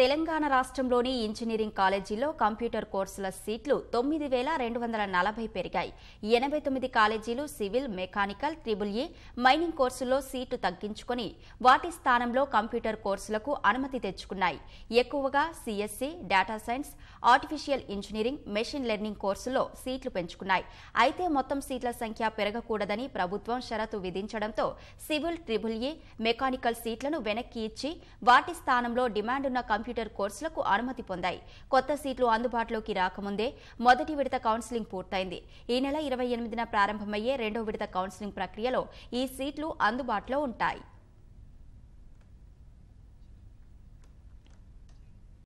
తెలంగాణ రాష్ట్రంలోని ఇంజనీరింగ్ కాలేజీల్లో కంప్యూటర్ కోర్సుల సీట్లు తొమ్మిది వేల రెండు వందల నలభై పెరిగాయి ఎనభై తొమ్మిది కాలేజీలు civil mechanical triple E mining కోర్సుల్లో సీట్లు తగ్గించుకుని వాటి స్థానంలో కంప్యూటర్ కోర్సులకు అనుమతి తెచ్చుకున్నాయి ఎక్కువగా CSC data science artificial engineering machine learning కోర్సుల్లో సీట్లు పెంచుకున్నాయి అయితే మొత్తం సీట్ల సంఖ్య పెరగకూడదని ప్రభుత్వం షరతు విధించడంతో సివిల్ ట్రిబుల్ ఈ మెకానికల్ సీట్లను వెనక్కి ఇచ్చి వాటి స్థానంలో ఉన్న కంప్యూటర్ కంప్యూటర్ కోర్సులకు అనుమతి పొందాయి కొత్త సీట్లు అందుబాటులోకి రాకముందే మొదటి విడత కౌన్సిలింగ్ పూర్తయింది ఈ నెల ఇరవై ఎనిమిదిన ప్రారంభమయ్యే రెండో విడత కౌన్సిలింగ్ ప్రక్రియలో ఈ సీట్లు అందుబాటులో ఉంటాయి